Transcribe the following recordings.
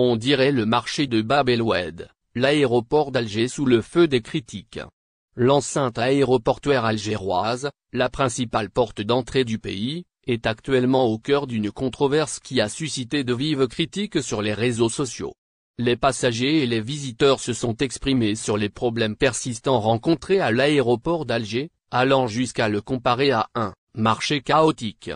On dirait le marché de Bab el Oued, l'aéroport d'Alger sous le feu des critiques. L'enceinte aéroportuaire algéroise, la principale porte d'entrée du pays, est actuellement au cœur d'une controverse qui a suscité de vives critiques sur les réseaux sociaux. Les passagers et les visiteurs se sont exprimés sur les problèmes persistants rencontrés à l'aéroport d'Alger, allant jusqu'à le comparer à un marché chaotique.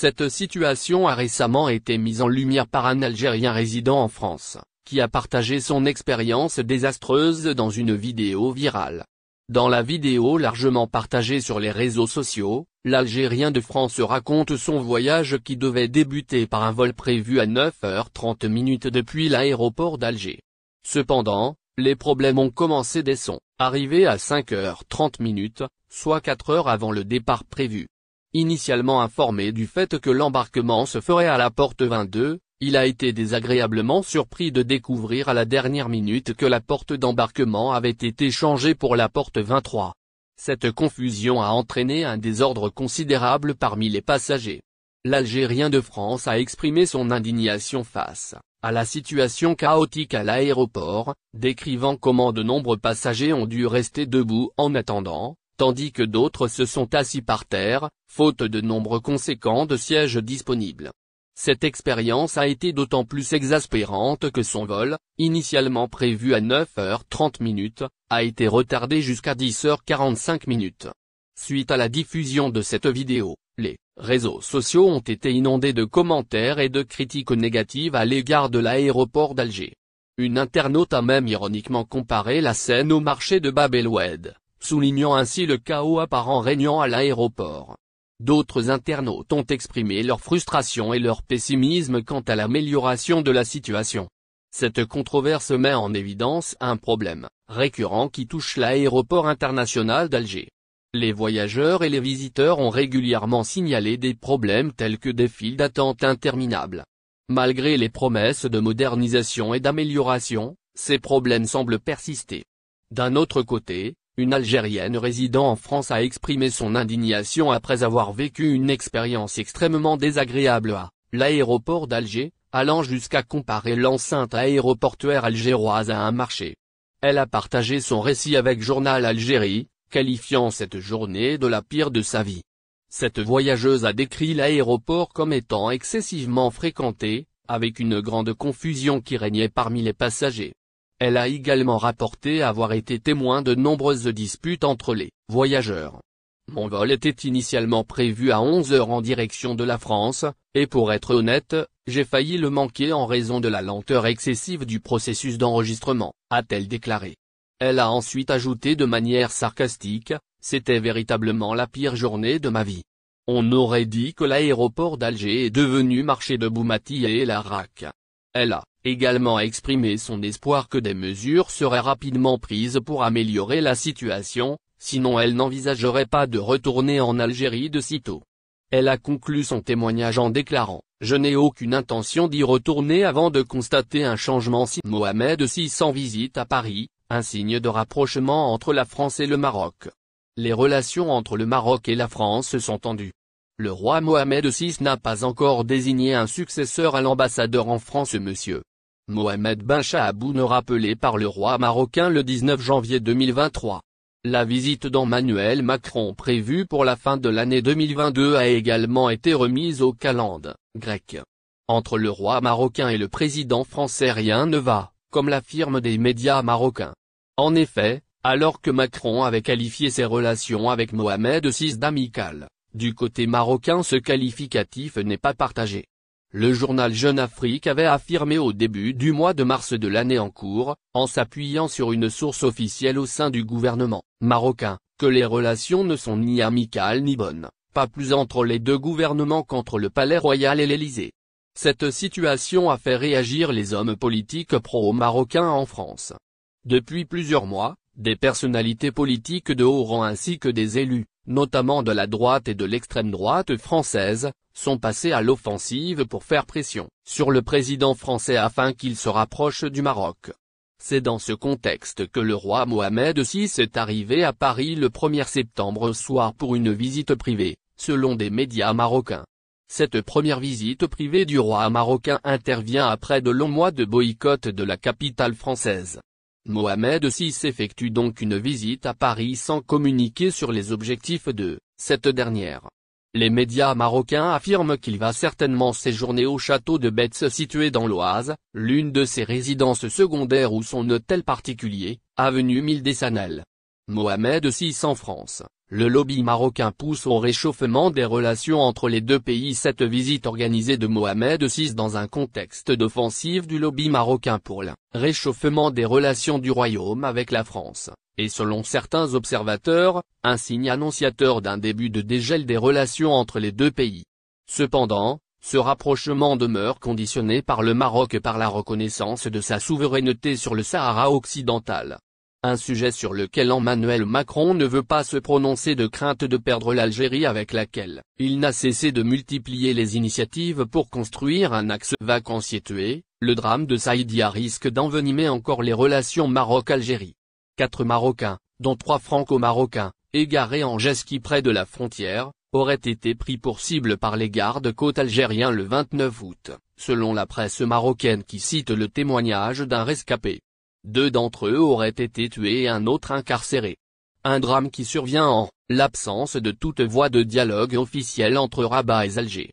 Cette situation a récemment été mise en lumière par un Algérien résident en France, qui a partagé son expérience désastreuse dans une vidéo virale. Dans la vidéo largement partagée sur les réseaux sociaux, l'Algérien de France raconte son voyage qui devait débuter par un vol prévu à 9h30 depuis l'aéroport d'Alger. Cependant, les problèmes ont commencé dès son arrivée à 5h30, soit 4 heures avant le départ prévu. Initialement informé du fait que l'embarquement se ferait à la porte 22, il a été désagréablement surpris de découvrir à la dernière minute que la porte d'embarquement avait été changée pour la porte 23. Cette confusion a entraîné un désordre considérable parmi les passagers. L'Algérien de France a exprimé son indignation face à la situation chaotique à l'aéroport, décrivant comment de nombreux passagers ont dû rester debout en attendant, tandis que d'autres se sont assis par terre, faute de nombre conséquent de sièges disponibles. Cette expérience a été d'autant plus exaspérante que son vol, initialement prévu à 9h30, a été retardé jusqu'à 10h45. Suite à la diffusion de cette vidéo, les réseaux sociaux ont été inondés de commentaires et de critiques négatives à l'égard de l'aéroport d'Alger. Une internaute a même ironiquement comparé la scène au marché de Bab soulignant ainsi le chaos apparent régnant à l'aéroport. D'autres internautes ont exprimé leur frustration et leur pessimisme quant à l'amélioration de la situation. Cette controverse met en évidence un problème, récurrent qui touche l'aéroport international d'Alger. Les voyageurs et les visiteurs ont régulièrement signalé des problèmes tels que des files d'attente interminables. Malgré les promesses de modernisation et d'amélioration, ces problèmes semblent persister. D'un autre côté, une Algérienne résidant en France a exprimé son indignation après avoir vécu une expérience extrêmement désagréable à l'aéroport d'Alger, allant jusqu'à comparer l'enceinte aéroportuaire algéroise à un marché. Elle a partagé son récit avec Journal Algérie, qualifiant cette journée de la pire de sa vie. Cette voyageuse a décrit l'aéroport comme étant excessivement fréquenté, avec une grande confusion qui régnait parmi les passagers. Elle a également rapporté avoir été témoin de nombreuses disputes entre les voyageurs. Mon vol était initialement prévu à 11 heures en direction de la France, et pour être honnête, j'ai failli le manquer en raison de la lenteur excessive du processus d'enregistrement, a-t-elle déclaré. Elle a ensuite ajouté de manière sarcastique, c'était véritablement la pire journée de ma vie. On aurait dit que l'aéroport d'Alger est devenu marché de Boumati et Larac. Elle a également exprimé son espoir que des mesures seraient rapidement prises pour améliorer la situation, sinon elle n'envisagerait pas de retourner en Algérie de sitôt. Elle a conclu son témoignage en déclarant, Je n'ai aucune intention d'y retourner avant de constater un changement si Mohamed VI en visite à Paris, un signe de rapprochement entre la France et le Maroc. Les relations entre le Maroc et la France se sont tendues. Le roi Mohamed VI n'a pas encore désigné un successeur à l'ambassadeur en France Monsieur Mohamed Ben ne rappelé par le roi marocain le 19 janvier 2023. La visite d'Emmanuel Macron prévue pour la fin de l'année 2022 a également été remise au calende grec. Entre le roi marocain et le président français rien ne va, comme l'affirment des médias marocains. En effet, alors que Macron avait qualifié ses relations avec Mohamed VI d'amical, du côté marocain ce qualificatif n'est pas partagé. Le journal Jeune Afrique avait affirmé au début du mois de mars de l'année en cours, en s'appuyant sur une source officielle au sein du gouvernement marocain, que les relations ne sont ni amicales ni bonnes, pas plus entre les deux gouvernements qu'entre le palais royal et l'Élysée. Cette situation a fait réagir les hommes politiques pro-marocains en France. Depuis plusieurs mois, des personnalités politiques de haut rang ainsi que des élus, notamment de la droite et de l'extrême droite française, sont passés à l'offensive pour faire pression sur le président français afin qu'il se rapproche du Maroc. C'est dans ce contexte que le roi Mohamed VI est arrivé à Paris le 1er septembre soir pour une visite privée, selon des médias marocains. Cette première visite privée du roi marocain intervient après de longs mois de boycott de la capitale française. Mohamed VI effectue donc une visite à Paris sans communiquer sur les objectifs de cette dernière. Les médias marocains affirment qu'il va certainement séjourner au château de Betz situé dans l'Oise, l'une de ses résidences secondaires ou son hôtel particulier, avenue Mildesanel. Mohamed VI en France. Le lobby marocain pousse au réchauffement des relations entre les deux pays cette visite organisée de Mohamed VI dans un contexte d'offensive du lobby marocain pour le réchauffement des relations du royaume avec la France, et selon certains observateurs, un signe annonciateur d'un début de dégel des relations entre les deux pays. Cependant, ce rapprochement demeure conditionné par le Maroc par la reconnaissance de sa souveraineté sur le Sahara occidental. Un sujet sur lequel Emmanuel Macron ne veut pas se prononcer de crainte de perdre l'Algérie avec laquelle il n'a cessé de multiplier les initiatives pour construire un axe vacancier tué, le drame de Saïdia risque d'envenimer encore les relations Maroc-Algérie quatre Marocains, dont trois franco-marocains, égarés en jet ski près de la frontière, auraient été pris pour cible par les gardes-côtes algériens le 29 août, selon la presse marocaine qui cite le témoignage d'un rescapé. Deux d'entre eux auraient été tués et un autre incarcéré. Un drame qui survient en l'absence de toute voie de dialogue officiel entre Rabat et Alger.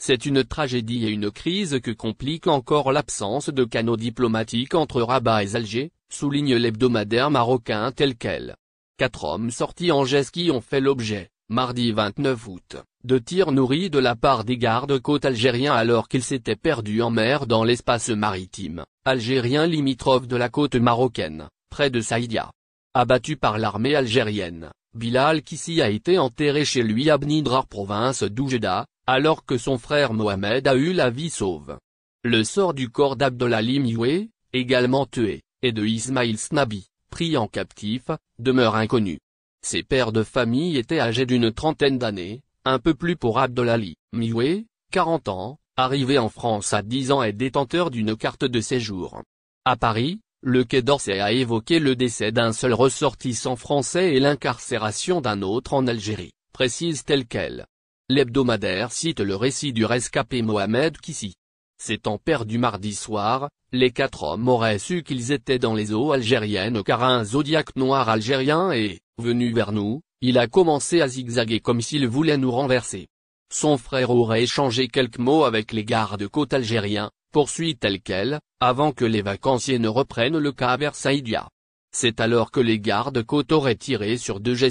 C'est une tragédie et une crise que complique encore l'absence de canaux diplomatiques entre Rabat et Alger, souligne l'hebdomadaire marocain tel quel. Quatre hommes sortis en jet qui ont fait l'objet, mardi 29 août, de tirs nourris de la part des gardes-côtes algériens alors qu'ils s'étaient perdus en mer dans l'espace maritime, algérien limitrophe de la côte marocaine, près de Saïdia. Abattu par l'armée algérienne, Bilal Kissi a été enterré chez lui à Bnidrar province d'Oujeda alors que son frère Mohamed a eu la vie sauve. Le sort du corps d'Abdolali Mioué, également tué, et de Ismail Snabi, pris en captif, demeure inconnu. Ses pères de famille étaient âgés d'une trentaine d'années, un peu plus pour Abdelali, Mioué, 40 ans, arrivé en France à 10 ans et détenteur d'une carte de séjour. À Paris, le Quai d'Orsay a évoqué le décès d'un seul ressortissant français et l'incarcération d'un autre en Algérie, précise telle quelle l'hebdomadaire cite le récit du rescapé Mohamed Kissi. S'étant perdu mardi soir, les quatre hommes auraient su qu'ils étaient dans les eaux algériennes car un zodiaque noir algérien est, venu vers nous, il a commencé à zigzaguer comme s'il voulait nous renverser. Son frère aurait échangé quelques mots avec les gardes-côtes algériens, poursuit tel quel, avant que les vacanciers ne reprennent le cas vers Saïdia. C'est alors que les gardes-côtes auraient tiré sur deux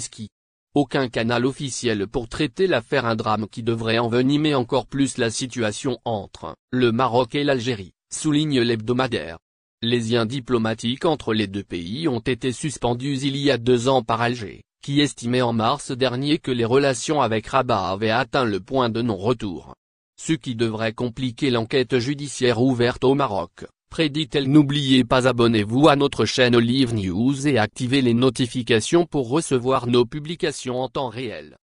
aucun canal officiel pour traiter l'affaire un drame qui devrait envenimer encore plus la situation entre le Maroc et l'Algérie, souligne l'hebdomadaire. Les liens diplomatiques entre les deux pays ont été suspendus il y a deux ans par Alger, qui estimait en mars dernier que les relations avec Rabat avaient atteint le point de non-retour. Ce qui devrait compliquer l'enquête judiciaire ouverte au Maroc. Prédis-elle. N'oubliez pas abonnez-vous à notre chaîne Olive News et activez les notifications pour recevoir nos publications en temps réel.